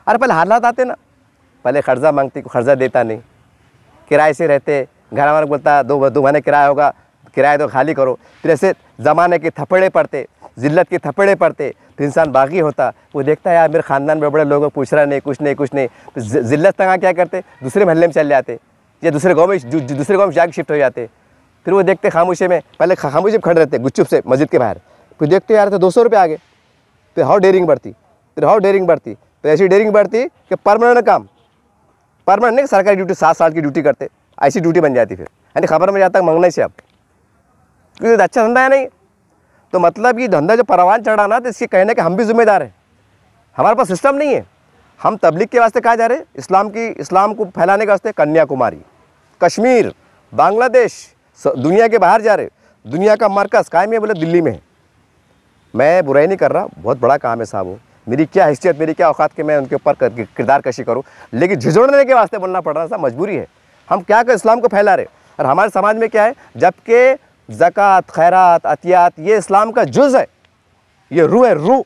Speaker 1: अरे पहले हालात आते ना पहले कर्जा मांगती को कर्जा देता नहीं किराए से रहते घर वाले बोलता दो दो महीने किराया होगा किराया तो खाली करो फिर ऐसे ज़माने के थपड़े पड़ते ज़िल्लत के थपड़े पड़ते तो इंसान बागी होता वो देखता है यार मेरे ख़ानदान में बड़े लोगों को पूछ रहा नहीं कुछ नहीं कुछ नहीं तो ज़िल्लत तंगा क्या करते दूसरे महल्ले में चले जाते या दूसरे गाँव में दूसरे गाँव में जाके शिफ्ट हो जाते फिर वो देखते खामोशे में पहले खामोशी में खड़े रहते गुच्छुप से मस्जिद के बाहर फिर देखते यार तो दो सौ रुपये आ गए फिर हाउ डेयरिंग बढ़ती फिर हाउ डेयरिंग बढ़ती तो ऐसी डेयरिंग बढ़ती कि परमानेंट काम परमानेंट नहीं सरकारी ड्यूटी सात साल की ड्यूटी करते ऐसी ड्यूटी बन जाती फिर यानी खबर में जाता मंगना से आप क्योंकि तो अच्छा धंधा है नहीं तो मतलब ये धंधा जो परवान चढ़ा ना तो इसके कहने के हम भी जिम्मेदार हैं हमारे पास सिस्टम नहीं है हम तबलीग के वास्ते कहाँ जा रहे हैं इस्लाम की इस्लाम को फैलाने के वास्ते कन्याकुमारी कश्मीर बांग्लादेश दुनिया के बाहर जा रहे दुनिया का मरकज़ कायम है बोले दिल्ली में है मैं बुराई नहीं कर रहा बहुत बड़ा काम है साहब वो मेरी क्या हैसियत मेरी क्या औकात कि मैं उनके ऊपर किरदार कशी करूँ लेकिन झिझोड़ने के वास्ते बोलना पड़ रहा था मजबूरी है हम क्या कर इस्लाम को फैला रहे और हमारे समाज में क्या है जबकि ज़क़़त खैरात अतियात ये इस्लाम का जुज़ है ये रूह है रूह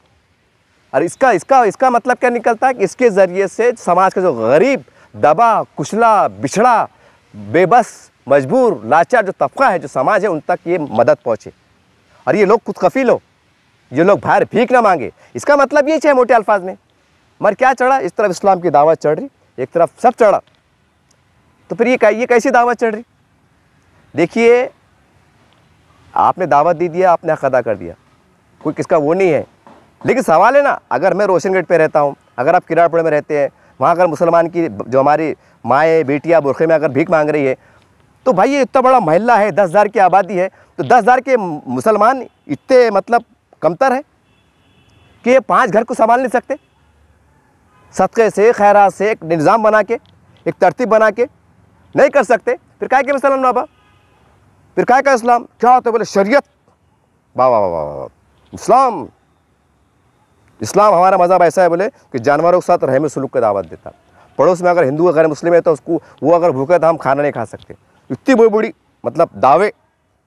Speaker 1: और इसका इसका इसका मतलब क्या निकलता है कि इसके ज़रिए से समाज का जो गरीब दबा कुचला बिछड़ा बेबस मजबूर लाचार जो तबका है जो समाज है उन तक ये मदद पहुँचे और ये लोग खुद कफील हो ये लोग बाहर भीख ना मांगे इसका मतलब ये चाहे मोटे अल्फाज में मगर क्या चढ़ा इस तरफ इस्लाम की दावत चढ़ रही एक तरफ सब चढ़ा तो फिर ये ये कैसी दावत चढ़ रही देखिए आपने दावत दे दिया आपने हक अदा कर दिया कोई किसका वो नहीं है लेकिन सवाल है ना अगर मैं रोशन गेट पर रहता हूँ अगर आप किराड़पुर में रहते हैं वहाँ अगर मुसलमान की जो हमारी माएँ बेटियाँ बुरखे में अगर भीख मांग रही है तो भाई ये इतना बड़ा महिला है दस हज़ार की आबादी है तो दस हज़ार के मुसलमान इतने मतलब कमतर है कि ये पांच घर को संभाल नहीं सकते सदक़े से खैरा से एक निज़ाम बना के एक तरतीब बना के नहीं कर सकते फिर क्या क्या इस्लाम बाबा फिर क्या का इस्लाम क्या होता है बोले शरीयत बाबा बाबा इस्लाम इस्लाम हमारा मज़हब ऐसा है बोले कि जानवरों के साथ रहम सलूक का दावत देता पड़ोस में अगर हिंदू अगर मुस्लिम है तो उसको वो अगर भूखे तो हम खाना नहीं खा सकते इतनी बड़ी बड़ी मतलब दावे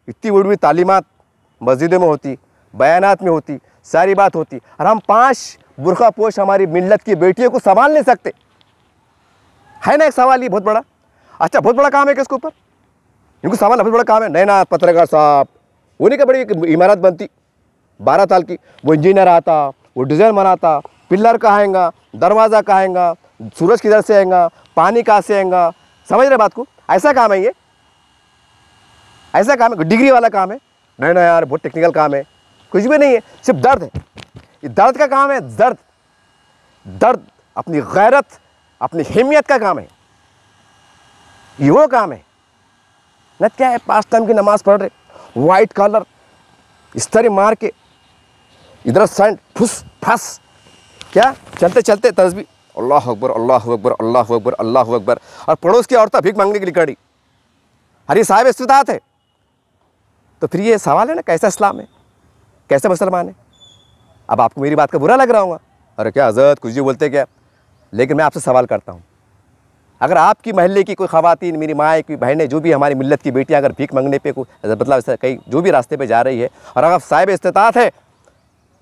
Speaker 1: इतनी बड़ी बड़ी तालीमत मस्जिदों में होती बयानात में होती सारी बात होती और हम पांच बुरखा पोश हमारी मिलत की बेटियों को संभाल नहीं सकते है ना एक सवाल ये बहुत बड़ा अच्छा बहुत बड़ा काम है किसके ऊपर इनको संभालना बहुत बड़ा काम है नैना पत्रकार साहब उन्हीं का बड़ी इमारत बनती बारह साल की वो इंजीनियर आता वो डिज़ाइन बनाता पिल्लर का दरवाज़ा का सूरज किधर से आएगा पानी कहाँ से आएगा समझ रहे बात को ऐसा काम है ये ऐसा काम है डिग्री वाला काम है नहीं नहीं यार बहुत टेक्निकल काम है कुछ भी नहीं है सिर्फ दर्द है ये दर्द का काम है दर्द दर्द अपनी गैरत अपनी हिम्मत का काम है ये वो काम है न क्या है पाँच टाइम की नमाज़ पढ़ रहे वाइट कॉलर इस तरह मार के इधर सैंड फुस फस क्या चलते चलते तस्वीर अल्लाह अकबर अल्लाह अकबर अल्लाह अकबर अल्लाह अकबर और पड़ोस की औरत भीख मांगने के लिए खड़ी अरे साहब इस्तात है तो फिर ये सवाल है ना कैसा इस्लाम है कैसे मुसलमान है अब आपको मेरी बात का बुरा लग रहा होगा अरे क्या हजरत कुछ भी बोलते क्या लेकिन मैं आपसे सवाल करता हूँ अगर आपकी महल्ले की कोई खातन मेरी माएँ की बहनें जो भी हमारी मिलत की बेटियाँ अगर भीख मंगने पे कोई मतलब, मतलब कई जो भी रास्ते पे जा रही है और अगर साहिब इस्तात है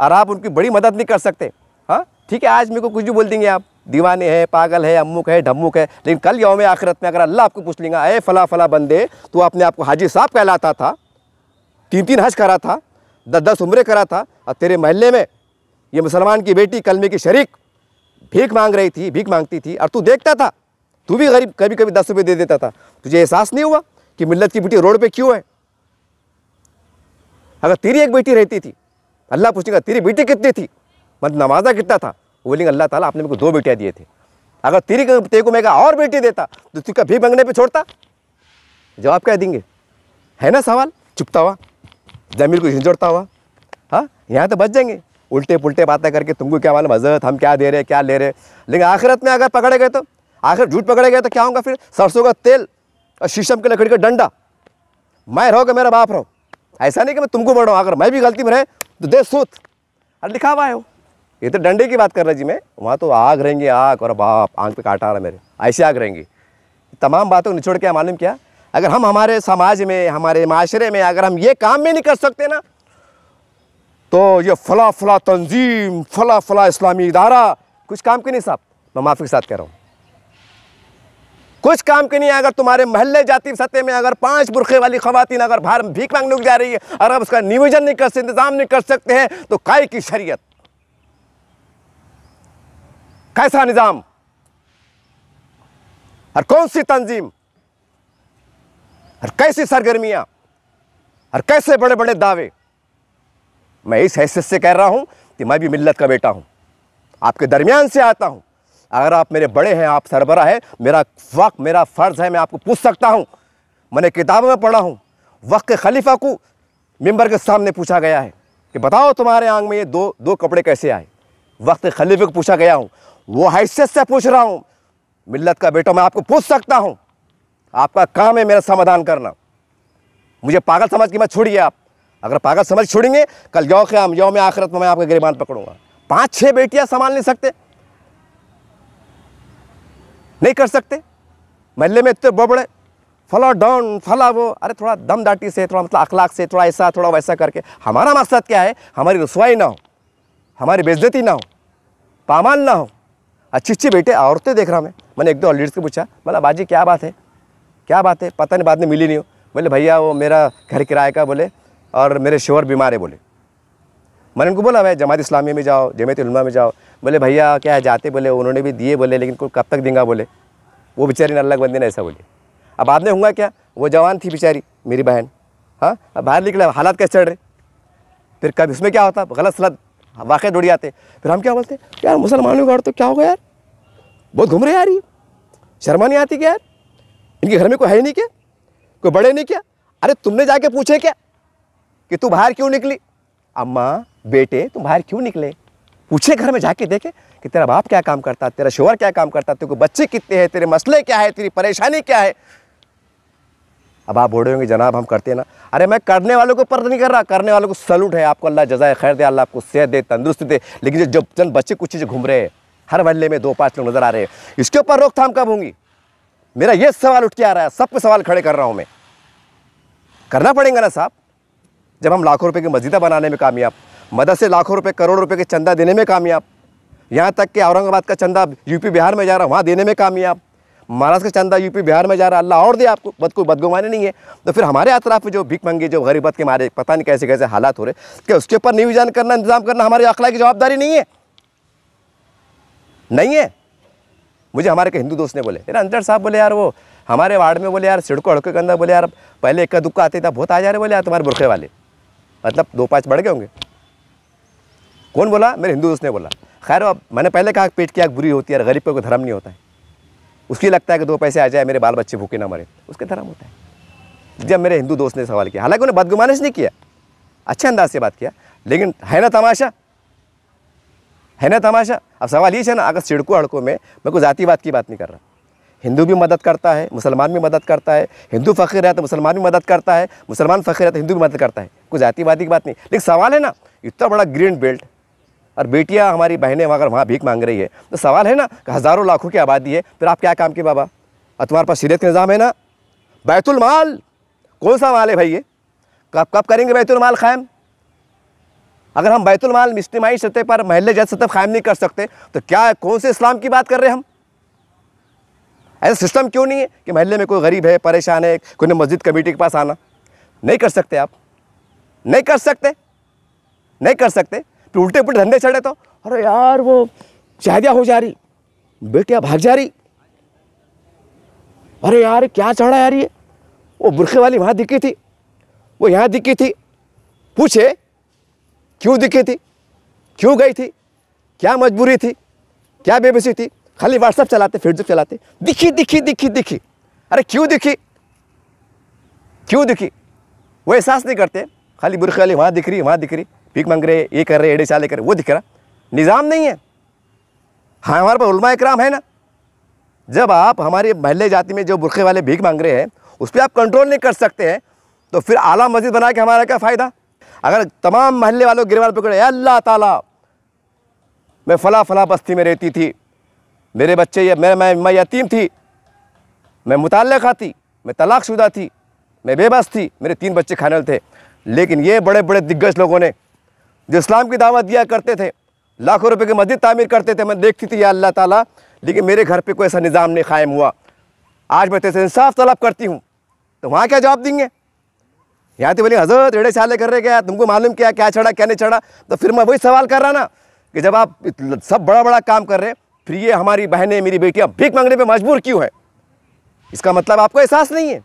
Speaker 1: और आप उनकी बड़ी मदद नहीं कर सकते हाँ ठीक है आज मेरे को कुछ भी बोल देंगे आप दीवाने हैं पागल है अमुक है ढमुक है लेकिन कल यौम आखिरत में अगर अल्लाह आपको पूछ लेंगे अरे फ़ला फ़ला बंदे तो अपने आपको को हाजी साहब कहलाता था तीन तीन हज करा था दस दस उम्रे करा था और तेरे महल्ले में ये मुसलमान की बेटी कलमे की शरीक भीख मांग रही थी भीख मांगती थी और तू देखता था तू भी गरीब कभी कभी दस रुपये दे देता था तुझे एहसास नहीं हुआ कि मिल्लत की बेटी रोड पे क्यों है अगर तेरी एक बेटी रहती थी अल्लाह पूछेगा तेरी बेटी कितनी थी मत नमाजा कितना था वो बोलेंगे अल्लाह ताला आपने मेरे को दो बेटियाँ दिए थे अगर तेरी तेरे को मैं और बेटी देता तो तुझका भी मंगने पर छोड़ता जवाब कह देंगे है ना सवाल चुपता हुआ जमील को झिझोड़ता हुआ हाँ यहाँ तो बच जाएंगे उल्टे पुलटे बातें करके तुमको क्या मालूम हजरत हम क्या दे रहे क्या ले रहे लेकिन आखिरत में अगर पकड़े गए तो आखिर झूठ पकड़े गए तो क्या होगा फिर सरसों का तेल और शीशम की लकड़ी का डंडा मैं रहो कि मेरा बाप रहो ऐसा नहीं कि मैं तुमको बढ़ाऊँ अगर मैं भी गलती में रहे तो दे सूत अरे लिखा हुआ है वो ये तो डंडे की बात कर रहा जी मैं वहाँ तो आग रहेंगी आग और बाप आँख पे काटा रहा मेरे ऐसे आग रहेंगी तमाम बातों को निचोड़ के मालूम क्या अगर हम हमारे समाज में हमारे माशरे में अगर हम ये काम भी नहीं कर सकते ना तो ये फला फला तंजीम फला फला इस्लामी इदारा कुछ काम के नहीं साहब मैं माफ़ी के साथ कह रहा हूँ कुछ काम के नहीं अगर तुम्हारे महल्ले जाति सतह में अगर पांच बुरखे वाली खवतिन अगर बाहर भीख मांगने को जा रही है और अब उसका नियोजन नहीं कर सकते इंतज़ाम नहीं कर सकते हैं तो काय की शरीयत कैसा निज़ाम और कौन सी तंजीम और कैसी सरगर्मियां और कैसे बड़े बड़े दावे मैं इस हैसियत से कह रहा हूं कि मैं भी मिल्लत का बेटा हूं आपके दरमियान से आता हूं अगर आप मेरे बड़े हैं आप सरबरा हैं मेरा वक्त मेरा फ़र्ज़ है मैं आपको पूछ सकता हूं मैंने किताबों में पढ़ा हूं वक्त के खलीफा को मेंबर के सामने पूछा गया है कि बताओ तुम्हारे आंग में ये दो दो कपड़े कैसे आए वक्त खलीफे को पूछा गया हूँ वो हैसियत से पूछ रहा हूँ मिल्लत का बेटा मैं आपको पूछ सकता हूँ आपका काम है मेरा समाधान करना मुझे पागल समझ के मत छोड़िए आप अगर पागल समझ छोड़ेंगे कल यौ आम यौ में आखिरत में मैं आपका गरीबान पकड़ूंगा पाँच छः बेटियाँ संभाल नहीं सकते नहीं कर सकते महल्ले में इतने बड़े फला डाउन फला वो अरे थोड़ा दम दाटी से थोड़ा मतलब अखलाक से थोड़ा ऐसा थोड़ा वैसा करके हमारा मकसद क्या है हमारी रसवाई ना हो हमारी बेजती ना हो पामाल ना हो अच्छी अच्छी बेटे औरतें देख रहा मैं मैंने एक दो लीडर्स को पूछा मतलब बाजी क्या बात है क्या बात है पता नहीं बाद में मिली नहीं हो बोले भैया वो मेरा घर किराए का बोले और मेरे शोहर बीमार है बोले मैंने उनको बोला भाई जमात इस्लामी में जाओ जमात उलमा में जाओ बोले भैया क्या है जाते बोले उन्होंने भी दिए बोले लेकिन कब तक देंगे बोले वो बेचारी ने अलग बंदी ने ऐसा बोले अब बाद में हुआ क्या वो जवान थी बेचारी मेरी बहन हाँ अब बाहर निकला हालात कैसे चढ़ रहे फिर कब इसमें क्या होता गलत सलत वाक़ दौड़ी आते फिर हम क्या बोलते यार मुसलमानों का और तो क्या होगा यार बहुत घूम रहे यार ये शर्मा नहीं आती क्या यार इनके घर में कोई है नहीं क्या कोई बड़े नहीं क्या अरे तुमने जाके पूछे क्या कि तू बाहर क्यों निकली अम्मा बेटे तुम बाहर क्यों निकले पूछे घर में जाके देखे कि तेरा बाप क्या काम करता तेरा शोहर क्या काम करता तेरे को बच्चे कितने हैं तेरे मसले क्या है तेरी परेशानी क्या है अब आप बोल रहे होंगे जनाब हम करते हैं ना अरे मैं करने वालों को पर नहीं कर रहा करने वालों को सलूट है आपको अल्लाह जजाय खैर दे अल्लाह आपको सेहत दे तंदुरुस्त दे लेकिन जो जब चंद बच्चे कुछ चीज़ें घूम रहे हैं हर महल्ले में दो पाँच लोग नज़र आ रहे हैं इसके ऊपर रोकथाम कब होंगी मेरा ये सवाल उठ के आ रहा है सब पे सवाल खड़े कर रहा हूँ मैं करना पड़ेगा ना साहब जब हम लाखों रुपए की मस्जिदा बनाने में कामयाब मदरसे लाखों रुपए करोड़ रुपए के चंदा देने में कामयाब यहाँ तक कि औरंगाबाद का चंदा यूपी बिहार में जा रहा है वहाँ देने में कामयाब महाराष्ट्र का चंदा यूपी बिहार में जा रहा है अल्लाह और दे आपको बद कोई बदगुमानी नहीं है तो फिर हमारे अतराफ में जो भीख मंगे जो गरीबत के मारे पता नहीं कैसे कैसे हालात हो रहे कि उसके ऊपर न्यूज करना इंतजाम करना हमारी अखला की जवाबदारी नहीं है नहीं है मुझे हमारे के हिंदू दोस्त ने बोले अरे अंतर साहब बोले यार वो हमारे वार्ड में बोले यार सिड़को हड़को के अंदर बोले यार पहले इक्का दुक्का आते थे बहुत आ जा रहे बोले यार तुम्हारे बुरखे वाले मतलब दो पाँच बढ़ गए होंगे कौन बोला मेरे हिंदू दोस्त ने बोला खैर अब मैंने पहले कहा पेट की आग बुरी होती है यार गरीब पर कोई धर्म नहीं होता है उसकी लगता है कि दो पैसे आ जाए मेरे बाल बच्चे भूखे ना मरे उसके धर्म होता है जब मेरे हिंदू दोस्त ने सवाल किया हालांकि उन्हें बदगुमानिश नहीं किया अच्छे अंदाज से बात किया लेकिन है ना तमाशा है ना तमाशा अब सवाल ये है ना अगर सिड़को अड़कों में मैं कोई जातिवाद की बात नहीं कर रहा हिंदू भी मदद करता है मुसलमान भी मदद करता है हिंदू फ़कीर है तो मुसलमान भी मदद करता है मुसलमान फ़कीर है तो हिंदू भी मदद करता है कोई जातिवादी की बात नहीं लेकिन सवाल है ना इतना बड़ा ग्रीन बेल्ट और बेटियाँ हमारी बहनें अगर वहाँ भीख मांग रही है तो सवाल है ना कि हज़ारों लाखों की आबादी है फिर आप क्या काम के बाबा और तुम्हारे पास शरीयत का निज़ाम है ना बैतुलमाल कौन सा माल है भाई ये कब कब करेंगे बैतुलमाल क़ायम अगर हम बैतुलमाल इज्तमाही सतह पर महल जैसे सतह कायम नहीं कर सकते तो क्या कौन से इस्लाम की बात कर रहे हैं हम ऐसा सिस्टम क्यों नहीं है कि महल्ले में कोई गरीब है परेशान है कोई मस्जिद कमेटी के पास आना नहीं कर सकते आप नहीं कर सकते नहीं कर सकते फिर उल्टे पुलटे धंधे चढ़े तो अरे यार वो शादियाँ हो जा रही बेटिया भाग जा रही अरे यार क्या चढ़ा यार ये वो बुरखे वाली वहाँ दिखी थी वो यहाँ दिखी थी पूछे क्यों दिखी थी क्यों गई थी क्या मजबूरी थी क्या बेबसी थी खाली व्हाट्सअप चलाते फेसबुक चलाते दिखी दिखी दिखी दिखी अरे क्यों दिखी क्यों दिखी वो एहसास नहीं करते खाली बुरखे वाली वहाँ दिख रही वहाँ दिख रही भीख मांग रहे ये कर रहे एडे चाले कर रहे वो दिख रहा निज़ाम नहीं है हाँ हमारे पास उलमा इक्राम है ना जब आप हमारे महल्ले जाति में जो बुरखे वाले भीख मांग रहे हैं उस पर आप कंट्रोल नहीं कर सकते हैं तो फिर आला मस्जिद बना के हमारा क्या फ़ायदा अगर तमाम महल्ले वालों गिरवान पकड़े अल्लाह ताला मैं फला फला बस्ती में रहती थी मेरे बच्चे ये मैं मैं मैं यतीम थी मैं मुताल थी मैं तलाकशुदा थी मैं बेबस थी मेरे तीन बच्चे खाने थे लेकिन ये बड़े बड़े दिग्गज लोगों ने जो इस्लाम की दावत दिया करते थे लाखों रुपए की मस्जिद तामीर करते थे मैं देखती थी ये अल्लाह ताला लेकिन मेरे घर पे कोई ऐसा निज़ाम नहीं कायम हुआ आज मैं तेरे से इंसाफ तलब करती हूँ तो वहाँ क्या जवाब देंगे यहाँ तो बोली हजरत रेड़े साले कर रहे क्या तुमको मालूम क्या क्या चढ़ा क्या नहीं चढ़ा तो फिर मैं वही सवाल कर रहा ना कि जब आप सब बड़ा बड़ा काम कर रहे फिर ये हमारी बहनें मेरी बेटियाँ भीख मांगने पर मजबूर क्यों है इसका मतलब आपको एहसास नहीं है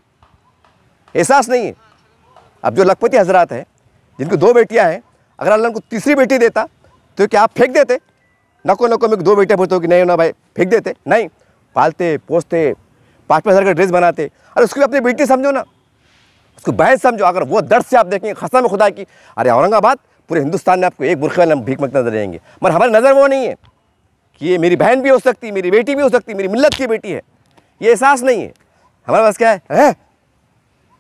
Speaker 1: एहसास नहीं है अब जो लखपति हजरात हैं जिनको दो बेटियाँ हैं अगर अल्लाह उनको तीसरी बेटी देता तो क्या आप फेंक देते नको नको मेरे दो बेटे बोलते हो कि नहीं ना भाई फेंक देते नहीं पालते पोसते पाँच पाँच हज़ार का ड्रेस बनाते अरे उसको अपनी बेटी समझो ना उसको बहस समझो अगर वो दर्द से आप देखेंगे खसा में खुदा की अरे औरंगाबाद पूरे हिंदुस्तान में आपको एक बुरखे में भीख मत नजर आएंगे मगर हमारी नज़र वो नहीं है कि ये मेरी बहन भी हो सकती है मेरी बेटी भी हो सकती है मेरी मिलत की बेटी है ये एहसास नहीं है हमारे पास क्या है,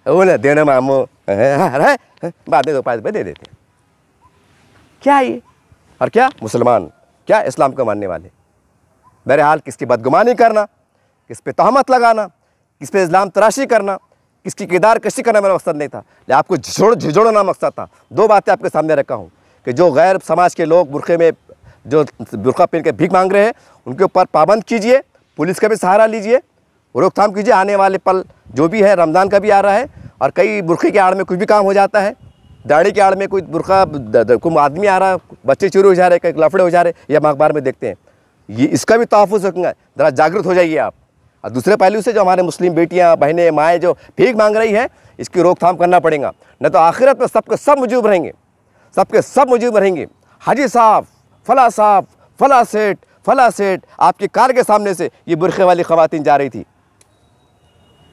Speaker 1: वो ना देना मामो बात दे दो पाए दे देते क्या ये और क्या मुसलमान क्या इस्लाम का मानने वाले बहरहाल किसकी बदगुमानी करना किस पे तहमत लगाना किस पे इस्लाम तराशी करना किसकी किरदार कशी करना मेरा मकसद नहीं था आपको झिझोड़ झिझोड़ना मकसद था दो बातें आपके सामने रखा हूँ कि जो गैर समाज के लोग बुरखे में जो बुरखा पहन के भीख मांग रहे हैं उनके ऊपर पाबंद कीजिए पुलिस का भी सहारा लीजिए रोकथाम कीजिए आने वाले पल जो भी है रमज़ान का भी आ रहा है और कई बुरखे की आड़ में कुछ भी काम हो जाता है दाढ़ी की आड़ में कोई बुरखा कोई आदमी आ रहा है बच्चे चोरी हो जा रहे हैं कहीं लफड़े हो जा रहे हैं या अखबार में देखते हैं ये इसका भी तहफ़ रखेंगे ज़रा जागरूक हो जाइए आप और दूसरे पहलू से जो हमारे मुस्लिम बेटियाँ बहनें माएँ जो भीख मांग रही हैं इसकी रोकथाम करना पड़ेगा न तो आखिरत में सबके सब मौजूद रहेंगे सबके सब मजूब रहेंगे हाजी साहब फला साहब फला सेठ फला सेठ आपकी कार के सामने से ये बुरखे वाली खवतिन जा रही थी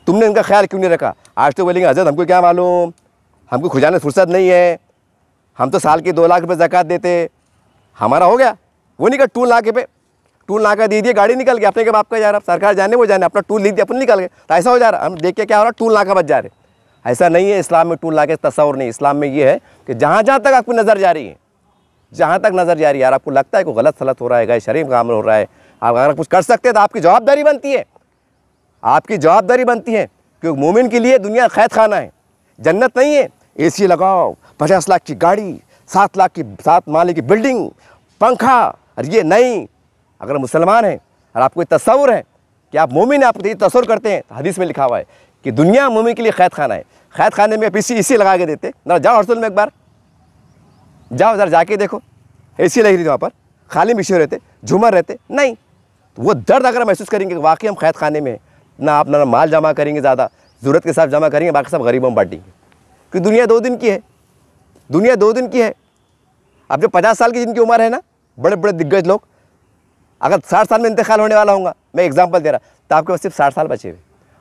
Speaker 1: तुमने इनका ख्याल क्यों नहीं रखा आज तो बोलेंगे हजरत हमको क्या मालूम हमको खुजाने फुर्सत नहीं है हम तो साल के दो लाख रुपये जक़ात देते हमारा हो गया वो नहीं कहा टू लाख रुपये टूल ना कर दीजिए गाड़ी निकल गए अपने के बाप का जा रहा सरकार जाने वो जाने अपना टूल दिया अपन निकल गए तो ऐसा हो जा रहा हम देख के क्या हो रहा टूल ना बच जा रहे ऐसा नहीं है इस्लाम में टूल ना के तस्वर नहीं इस्लाम में ये है कि जहाँ जहाँ तक आपको नज़र जा रही है जहाँ तक नज़र जा रही है यार आपको लगता है कोई गलत सलत हो रहा है गए शरीफ काम हो रहा है आप अगर कुछ कर सकते हैं तो आपकी जवाबदारी बनती है आपकी जवाबदारी बनती है क्योंकि मोमिन के लिए दुनिया कैद खाना है जन्नत नहीं है एसी लगाओ पचास लाख की गाड़ी सात लाख की सात माले की बिल्डिंग पंखा और ये नहीं अगर मुसलमान हैं और आपको तस्वर है कि आप मोमिन आप तस्वर करते हैं तो हदीस में लिखा हुआ है कि दुनिया मोमिन के लिए कैद खाना है कैद खाने में पीसी इसी लगा के देते ना जाओ हॉस्टल में एक बार जाओ जरा जाके देखो ए सी लगी थी वहाँ पर खाली बिछे रहते झूमर रहते नहीं तो वो दर्द अगर महसूस करेंगे कि वाकई हम कैद खाने में ना आप ना माल जमा करेंगे ज़्यादा ज़रूरत के साथ जमा करेंगे बाकी सब गरीबों में बांटेंगे क्योंकि दुनिया दो दिन की है दुनिया दो दिन की है अब जो पचास साल की जिनकी उम्र है ना बड़े बड़े दिग्गज लोग अगर साठ साल में इंतकाल होने वाला होगा मैं एग्जाम्पल दे रहा तो आपके पास सिर्फ साठ साल बचे हुए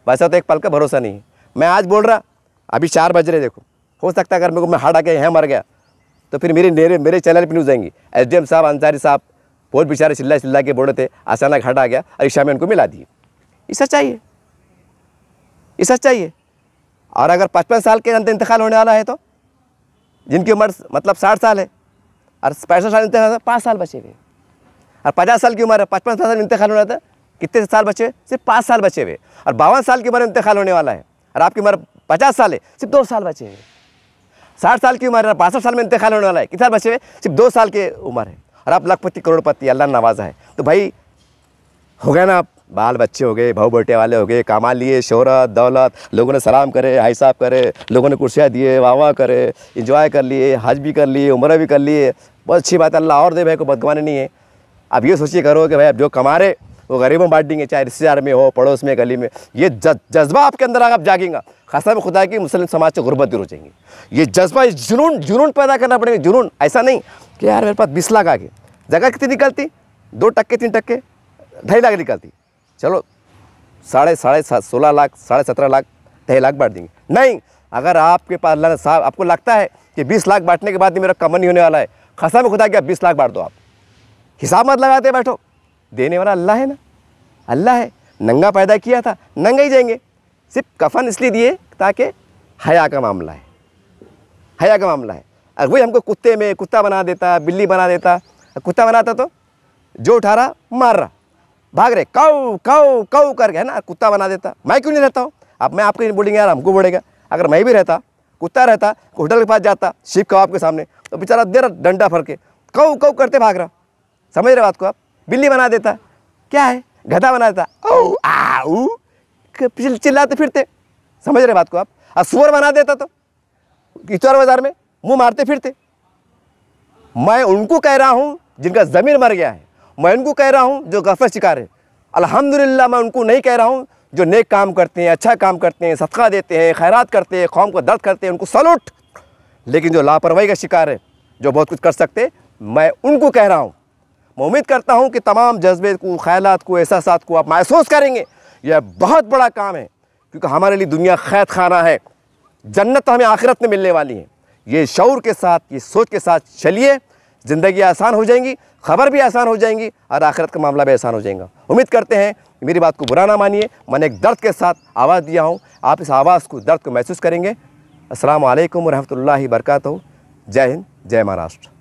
Speaker 1: वैसा तो एक पल का भरोसा नहीं है मैं आज बोल रहा अभी चार बज रहे देखो हो सकता है अगर मेरे को मैं हार्ट आके यहाँ मर गया तो फिर मेरे मेरे मेरे चैनल पर न्यूज़ आएंगी एस साहब अंसारी साहब बहुत बेचारे चिल्ला चिल्ला के बोले थे अचानक हट आ गया रिक्शा में उनको मिला दिए ये सच्चाई है ये सच्चाई है और अगर पचपन साल के अंदर इंतकाल होने वाला है तो जिनकी उम्र मतलब साठ साल है और पैंसठ साल इंतकाल पाँच साल बचे हुए और पचास साल की उम्र है पचपन साल इंतकाल होना था कितने साल बचे सिर्फ पाँच साल बचे हुए और बावन साल की उम्र इंतकाल होने वाला है और आपकी उम्र पचास साल है सिर्फ दो साल बचे हुए साठ साल की उम्र है बासठ साल में इंतकाल होने वाला है कितना बचे हुए सिर्फ दो साल की उम्र है और आप लखपति करोड़पति अल्लाह नवाजा है तो भाई हो गया ना आप बाल बच्चे हो गए भाव बेटे वाले हो गए कामा लिए शोहरत दौलत लोगों ने सलाम करे हाई साहब करे लोगों ने कुर्सियाँ दिए वाह करे इंजॉय कर लिए हज भी कर लिए उम्र भी कर लिए बहुत अच्छी बात है अल्लाह और दे भाई को बदगवाने नहीं है आप ये सोचिए करो कि भाई आप जो कमा रहे वो गरीबों बांट देंगे चाहे रिश्तेदार में हो पड़ोस में गली में ये जज्बा आपके अंदर आप जागेंगे खासा में खुदा की मुस्लिम समाज से गुर्बत दूर हो जाएंगे ये जज्बा इस जुनून जुनून पैदा करना पड़ेगा जुनून ऐसा नहीं कि यार मेरे पास बीस लाख आ गए जगह कितनी निकलती दो टक्के तीन टक्के ढाई लाख निकलती चलो साढ़े साढ़े सात सोलह लाख साढ़े सत्रह लाख ढाई लाख बांट देंगे नहीं अगर आपके पास अल्लाह साहब आपको लगता है कि बीस लाख बांटने के बाद भी मेरा कमन नहीं होने वाला है खासा में खुदा कि आप बीस लाख बांट दो आप हिसाब मत लगाते बैठो देने वाला अल्लाह है ना अल्लाह है नंगा पैदा किया था नंगा ही जाएंगे सिर्फ कफन इसलिए दिए ताकि हया का मामला है हया का मामला है अगर वही हमको कुत्ते में कुत्ता बना देता बिल्ली बना देता कुत्ता बनाता तो जो उठा रहा मार रहा भाग रहे काऊ काऊ काऊ करके है ना कुत्ता बना देता मैं क्यों नहीं रहता हूँ अब मैं आपको नहीं बोलेंगे यार हमको बोलेगा अगर मैं भी रहता कुत्ता रहता तो होटल के पास जाता शिव कबाब के सामने तो बेचारा दे रहा डंडा फर के कौ कौ करते भाग रहा समझ रहे बात को आप बिल्ली बना देता क्या है गधा बना देता ओ आऊ चिल्लाते फिरते समझ रहे बात को आप और सुअर बना देता तो इतर बाजार में मुंह मारते फिरते मैं उनको कह रहा हूँ जिनका ज़मीन मर गया है मैं उनको कह रहा हूँ जो गफर शिकार है अल्हम्दुलिल्लाह मैं उनको नहीं कह रहा हूँ जो नेक काम करते हैं अच्छा काम करते हैं सदका देते हैं खैरात करते हैं कौम को दर्द करते हैं उनको सलूट लेकिन जो लापरवाही का शिकार है जो बहुत कुछ कर सकते मैं उनको कह रहा हूँ मैं उम्मीद करता हूँ कि तमाम जज्बे को ख्यालात को एहसास को आप महसूस करेंगे यह बहुत बड़ा काम है क्योंकि हमारे लिए दुनिया खैत खाना है जन्नत हमें आखिरत में मिलने वाली है ये शौर के साथ ये सोच के साथ चलिए ज़िंदगी आसान हो जाएंगी खबर भी आसान हो जाएंगी और आखिरत का मामला भी आसान हो जाएगा उम्मीद करते हैं मेरी बात को बुरा ना मानिए मैंने एक दर्द के साथ आवाज़ दिया हूँ आप इस आवाज़ को दर्द को महसूस करेंगे असल वरहमल वर्क जय हिंद जय महाराष्ट्र